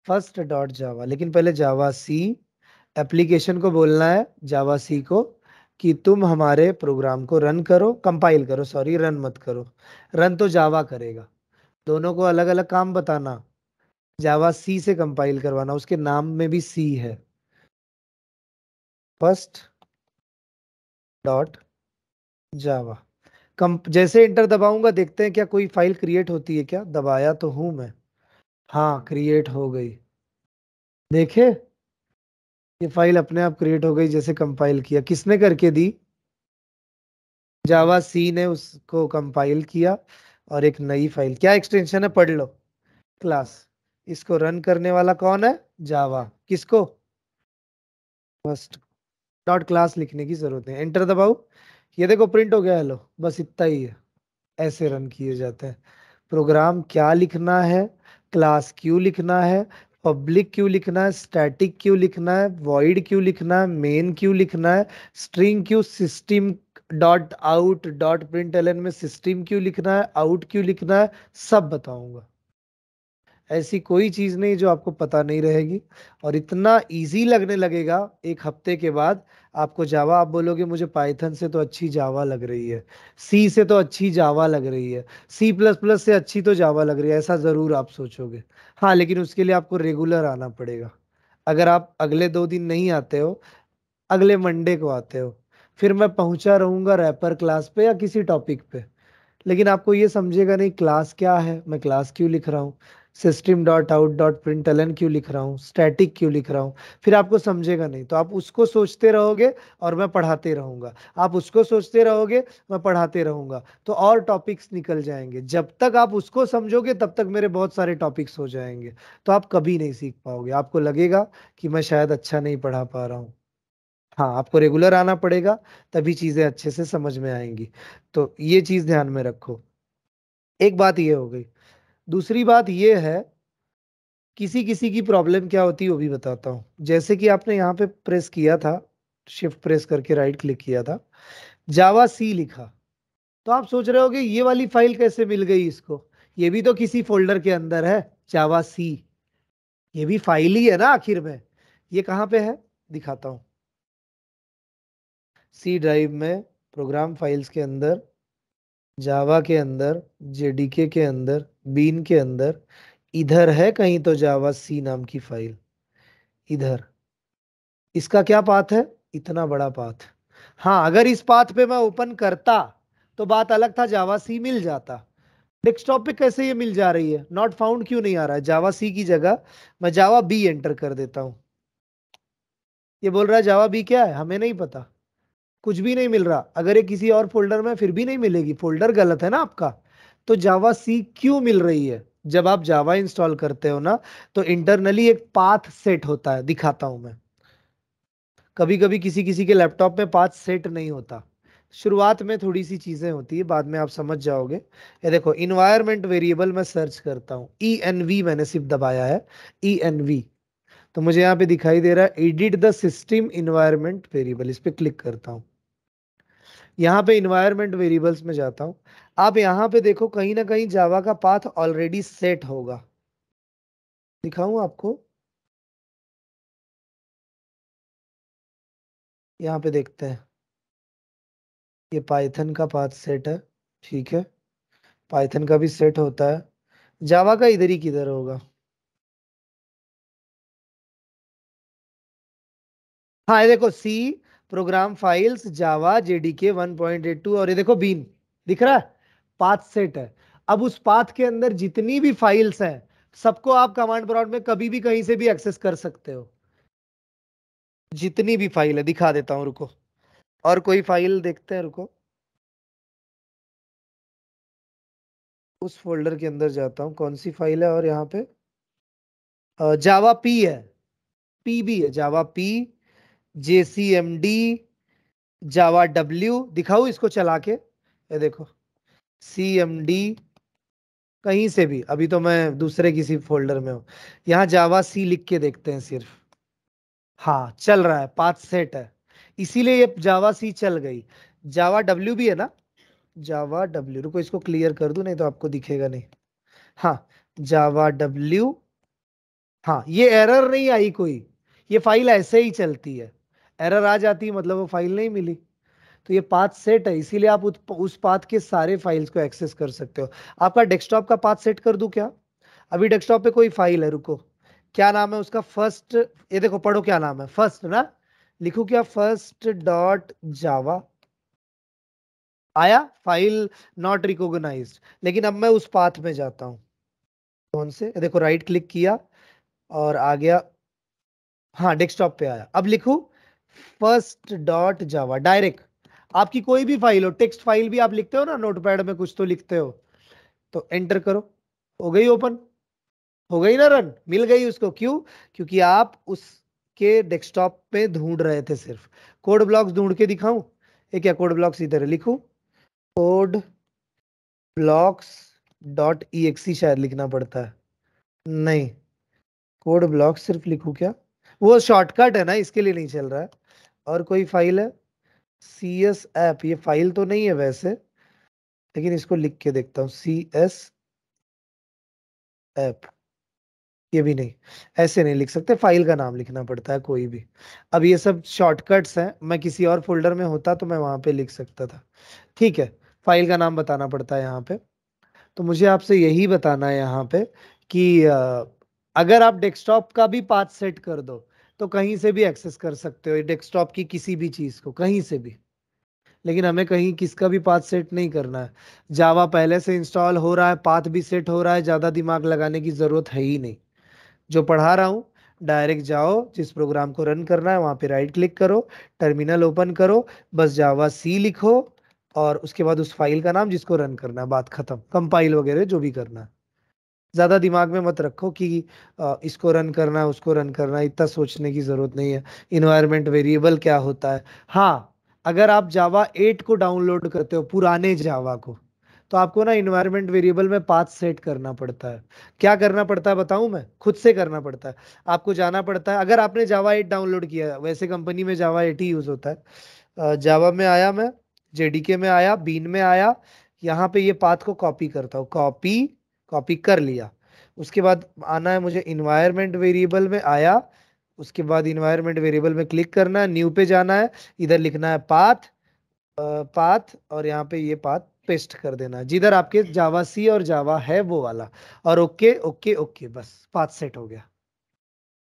फर्स्ट डॉट जावा लेकिन पहले जावा सी एप्लीकेशन को बोलना है जावा सी को कि तुम हमारे प्रोग्राम को रन करो कंपाइल करो सॉरी रन मत करो रन तो जावा करेगा दोनों को अलग अलग काम बताना जावा सी से कंपाइल करवाना उसके नाम में भी सी है फर्स्ट डॉट जावा कम जैसे इंटर दबाऊंगा देखते हैं क्या कोई फाइल क्रिएट होती है क्या दबाया तो हूं मैं हाँ क्रिएट हो गई देखे ये फाइल अपने आप क्रिएट हो गई जैसे कंपाइल किया किसने करके दी जावा सी ने उसको कंपाइल किया और एक नई फाइल क्या एक्सटेंशन है पढ़ लो क्लास इसको रन करने वाला कौन है जावा किसको फर्स्ट डॉट क्लास लिखने की जरूरत है एंटर दबाओ ये देखो प्रिंट हो गया हेलो बस इतना ही है ऐसे रन किए जाते हैं प्रोग्राम क्या लिखना है क्लास क्यों लिखना है पब्लिक क्यों लिखना है स्टैटिक क्यों लिखना है वॉइड क्यों लिखना है मेन क्यों लिखना है स्ट्रिंग क्यों system dot out dot println में सिस्टम क्यों लिखना है आउट क्यों लिखना है सब बताऊंगा ऐसी कोई चीज़ नहीं जो आपको पता नहीं रहेगी और इतना इजी लगने लगेगा एक हफ्ते के बाद आपको जावा आप बोलोगे मुझे पाइथन से तो अच्छी जावा लग रही है सी से तो अच्छी जावा लग रही है सी प्लस प्लस से अच्छी तो जावा लग रही है ऐसा ज़रूर आप सोचोगे हाँ लेकिन उसके लिए आपको रेगुलर आना पड़ेगा अगर आप अगले दो दिन नहीं आते हो अगले मंडे को आते हो फिर मैं पहुंचा रहूंगा रैपर क्लास पे या किसी टॉपिक पे लेकिन आपको ये समझेगा नहीं क्लास क्या है मैं क्लास क्यों लिख रहा हूँ system dot out dot println क्यों लिख रहा हूँ स्टैटिक क्यों लिख रहा हूँ फिर आपको समझेगा नहीं तो आप उसको सोचते रहोगे और मैं पढ़ाते रहूँगा आप उसको सोचते रहोगे मैं पढ़ाते रहूँगा तो और टॉपिक्स निकल जाएंगे जब तक आप उसको समझोगे तब तक मेरे बहुत सारे टॉपिक्स हो जाएंगे तो आप कभी नहीं सीख पाओगे आपको लगेगा कि मैं शायद अच्छा नहीं पढ़ा पा रहा हूँ हाँ आपको रेगुलर आना पड़ेगा तभी चीज़ें अच्छे से समझ में आएंगी तो ये चीज़ ध्यान में रखो एक बात ये हो गई दूसरी बात ये है किसी किसी की प्रॉब्लम क्या होती है वो भी बताता हूँ जैसे कि आपने यहाँ पे प्रेस किया था शिफ्ट प्रेस करके राइट क्लिक किया था जावा सी लिखा तो आप सोच रहे कि ये वाली फाइल कैसे मिल गई इसको ये भी तो किसी फोल्डर के अंदर है जावा सी ये भी फाइल ही है ना आखिर में ये कहाँ पे है दिखाता हूँ सी ड्राइव में प्रोग्राम फाइल्स के अंदर जावा के अंदर जेडीके के अंदर बीन के अंदर इधर है कहीं तो जावा सी नाम की फाइल इधर इसका क्या पाथ है इतना बड़ा पाथ हाँ अगर इस पाथ पे मैं ओपन करता तो बात अलग था जावा सी मिल जाता डेस्कटॉप पे कैसे ये मिल जा रही है नॉट फाउंड क्यों नहीं आ रहा है जावा सी की जगह मैं जावा बी एंटर कर देता हूँ ये बोल रहा है जावा बी क्या है हमें नहीं पता कुछ भी नहीं मिल रहा अगर ये किसी और फोल्डर में फिर भी नहीं मिलेगी फोल्डर गलत है ना आपका तो जावा सी क्यों मिल रही है जब आप जावा इंस्टॉल करते हो ना तो इंटरनली एक पाथ सेट होता है दिखाता हूं मैं कभी कभी किसी किसी के लैपटॉप में पाथ सेट नहीं होता शुरुआत में थोड़ी सी चीज़ें होती है बाद में आप समझ जाओगे ये देखो इन्वायरमेंट वेरिएबल मैं सर्च करता हूँ ई एन वी मैंने सिर्फ दबाया है ई एन वी तो मुझे यहाँ पे दिखाई दे रहा है edit the system environment variable इस पर क्लिक करता हूँ यहाँ पे इन्वायरमेंट वेरिएबल्स में जाता हूँ आप यहां पे देखो कहीं ना कहीं जावा का पाथ ऑलरेडी सेट होगा दिखाऊं आपको यहां पे देखते हैं ये पाइथन का पाथ सेट है ठीक है पाइथन का भी सेट होता है जावा का इधर ही किधर होगा हाँ ये देखो C program files Java JDK 1.82 और ये देखो बीन दिख रहा है पाथ सेट है अब उस पाथ के अंदर जितनी भी फाइल्स हैं सबको आप कमांड ब्रॉड में कभी भी कहीं से भी एक्सेस कर सकते हो जितनी भी फाइल है दिखा देता हूं रुको और कोई फाइल देखते हैं रुको उस फोल्डर के अंदर जाता हूं कौन सी फाइल है और यहां पे जावा पी है पी भी है जावा पी जेसीएमडी जावा डब्ल्यू दिखाऊ इसको चला के ये देखो सी एम डी कहीं से भी अभी तो मैं दूसरे किसी फोल्डर में हूँ यहाँ जावा सी लिख के देखते हैं सिर्फ हाँ चल रहा है पांच सेट है इसीलिए ये जावा सी चल गई जावा डब्ल्यू भी है ना जावा डब्ल्यू रुको इसको क्लियर कर दू नहीं तो आपको दिखेगा नहीं हाँ जावा डब्ल्यू हाँ ये एरर नहीं आई कोई ये फाइल ऐसे ही चलती है एरर आ जाती मतलब वो फाइल नहीं मिली तो ये पाथ सेट है इसीलिए आप उस पाथ के सारे फाइल्स को एक्सेस कर सकते हो आपका डेस्कटॉप का पाथ सेट कर दू क्या अभी डेस्कटॉप पे कोई फाइल है रुको क्या नाम है उसका फर्स्ट ये देखो पढ़ो क्या नाम है फर्स्ट ना लिखो क्या फर्स्ट डॉट जावा आया फाइल नॉट रिकोगनाइज लेकिन अब मैं उस पाथ में जाता हूँ कौन से देखो राइट क्लिक किया और आ गया हाँ डेस्कटॉप पे आया अब लिखू फर्स्ट डॉट जावा डायरेक्ट आपकी कोई भी फाइल हो टेक्स्ट फाइल भी आप लिखते हो ना नोटपैड में कुछ तो लिखते हो तो एंटर करो हो गई ओपन हो गई ना रन मिल गई उसको क्यों क्योंकि आप उसके डेस्कटॉप पे ढूंढ रहे थे सिर्फ कोड ब्लॉक्स ढूंढ के दिखाऊं एक क्या कोड ब्लॉक्स इधर लिखूं कोड ब्लॉक्स डॉट ई शायद लिखना पड़ता है नहीं कोड ब्लॉक सिर्फ लिखूं क्या वो शॉर्टकट है ना इसके लिए नहीं चल रहा है और कोई फाइल है सी एस ऐप ये फाइल तो नहीं है वैसे लेकिन इसको लिख के देखता हूँ सी एस ऐप ये भी नहीं ऐसे नहीं लिख सकते फाइल का नाम लिखना पड़ता है कोई भी अब ये सब शॉर्टकट्स हैं मैं किसी और फोल्डर में होता तो मैं वहाँ पे लिख सकता था ठीक है फाइल का नाम बताना पड़ता है यहाँ पे तो मुझे आपसे यही बताना है यहाँ पे कि अगर आप डेस्कटॉप का भी पाथ सेट कर दो तो कहीं से भी एक्सेस कर सकते हो डेस्कटॉप की किसी भी चीज़ को कहीं से भी लेकिन हमें कहीं किसका भी पाथ सेट नहीं करना है जावा पहले से इंस्टॉल हो रहा है पाथ भी सेट हो रहा है ज़्यादा दिमाग लगाने की ज़रूरत है ही नहीं जो पढ़ा रहा हूँ डायरेक्ट जाओ जिस प्रोग्राम को रन करना है वहाँ पे राइट क्लिक करो टर्मिनल ओपन करो बस जावा सी लिखो और उसके बाद उस फाइल का नाम जिसको रन करना है बात ख़त्म कंपाइल वगैरह जो भी करना है ज़्यादा दिमाग में मत रखो कि इसको रन करना उसको रन करना इतना सोचने की ज़रूरत नहीं है इन्वायरमेंट वेरिएबल क्या होता है हाँ अगर आप जावा एट को डाउनलोड करते हो पुराने जावा को तो आपको ना इन्वायरमेंट वेरिएबल में पाथ सेट करना पड़ता है क्या करना पड़ता है बताऊं मैं खुद से करना पड़ता है आपको जाना पड़ता है अगर आपने जावा एट डाउनलोड किया वैसे कंपनी में जावा एट ही यूज़ होता है जावा में आया मैं जेडीके में आया बीन में आया यहाँ पे ये पाथ को कॉपी करता हूँ कॉपी कॉपी कर लिया उसके बाद आना है मुझे इन्वायरमेंट वेरिएबल में आया उसके बाद इन्वायरमेंट वेरिएबल में क्लिक करना है न्यू पे जाना है इधर लिखना है पाथ पाथ और यहाँ पे ये पाथ पेस्ट कर देना है जिधर आपके जावा सी और जावा है वो वाला और ओके ओके ओके बस पाथ सेट हो गया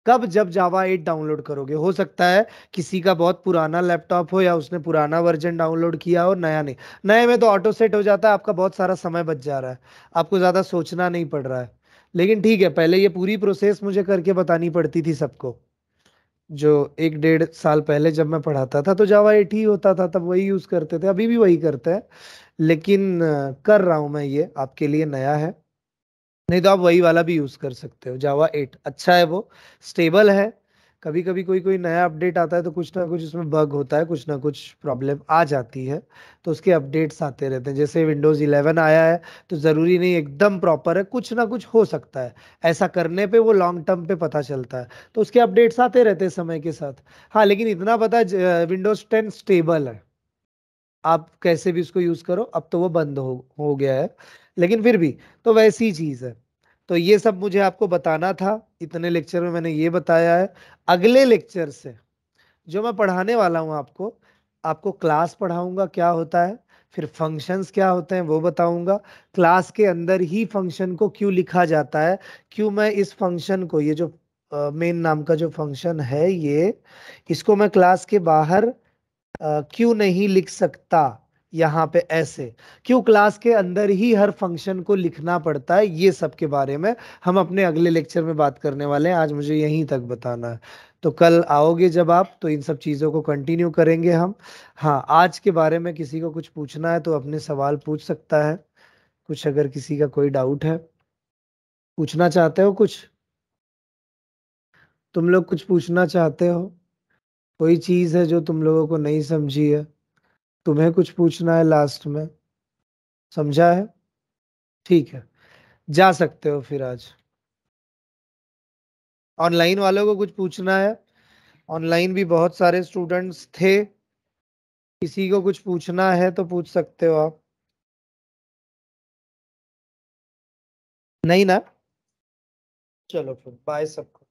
कब जब जावा 8 डाउनलोड करोगे हो सकता है किसी का बहुत पुराना लैपटॉप हो या उसने पुराना वर्जन डाउनलोड किया हो नया नहीं नए में तो ऑटो सेट हो जाता है आपका बहुत सारा समय बच जा रहा है आपको ज़्यादा सोचना नहीं पड़ रहा है लेकिन ठीक है पहले ये पूरी प्रोसेस मुझे करके बतानी पड़ती थी सबको जो एक डेढ़ साल पहले जब मैं पढ़ाता था तो जावा एट ही होता था तब वही यूज़ करते थे अभी भी वही करते हैं लेकिन कर रहा हूँ मैं ये आपके लिए नया है नहीं तो आप वही वाला भी यूज कर सकते हो जावा एट अच्छा है वो स्टेबल है कभी कभी कोई कोई नया अपडेट आता है तो कुछ ना कुछ उसमें बग होता है कुछ ना कुछ प्रॉब्लम आ जाती है तो उसके अपडेट्स आते रहते हैं जैसे विंडोज़ 11 आया है तो ज़रूरी नहीं एकदम प्रॉपर है कुछ ना कुछ हो सकता है ऐसा करने पे वो लॉन्ग टर्म पे पता चलता है तो उसके अपडेट्स आते रहते हैं समय के साथ हाँ लेकिन इतना पता है विंडोज़ टेन स्टेबल है आप कैसे भी उसको यूज़ करो अब तो वो बंद हो, हो गया है लेकिन फिर भी तो वैसी चीज़ है तो ये सब मुझे आपको बताना था इतने लेक्चर में मैंने ये बताया है अगले लेक्चर से जो मैं पढ़ाने वाला हूँ आपको आपको क्लास पढ़ाऊँगा क्या होता है फिर फंक्शंस क्या होते हैं वो बताऊंगा क्लास के अंदर ही फंक्शन को क्यों लिखा जाता है क्यों मैं इस फंक्शन को ये जो मेन नाम का जो फंक्शन है ये इसको मैं क्लास के बाहर क्यों नहीं लिख सकता यहाँ पे ऐसे क्यों क्लास के अंदर ही हर फंक्शन को लिखना पड़ता है ये सब के बारे में हम अपने अगले लेक्चर में बात करने वाले हैं आज मुझे यहीं तक बताना है तो कल आओगे जब आप तो इन सब चीज़ों को कंटिन्यू करेंगे हम हाँ आज के बारे में किसी को कुछ पूछना है तो अपने सवाल पूछ सकता है कुछ अगर किसी का कोई डाउट है पूछना चाहते हो कुछ तुम लोग कुछ पूछना चाहते हो कोई चीज़ है जो तुम लोगों को नहीं समझी है तुम्हें कुछ पूछना है लास्ट में समझा है ठीक है जा सकते हो फिर आज ऑनलाइन वालों को कुछ पूछना है ऑनलाइन भी बहुत सारे स्टूडेंट्स थे किसी को कुछ पूछना है तो पूछ सकते हो आप नहीं ना चलो फिर बाय सबको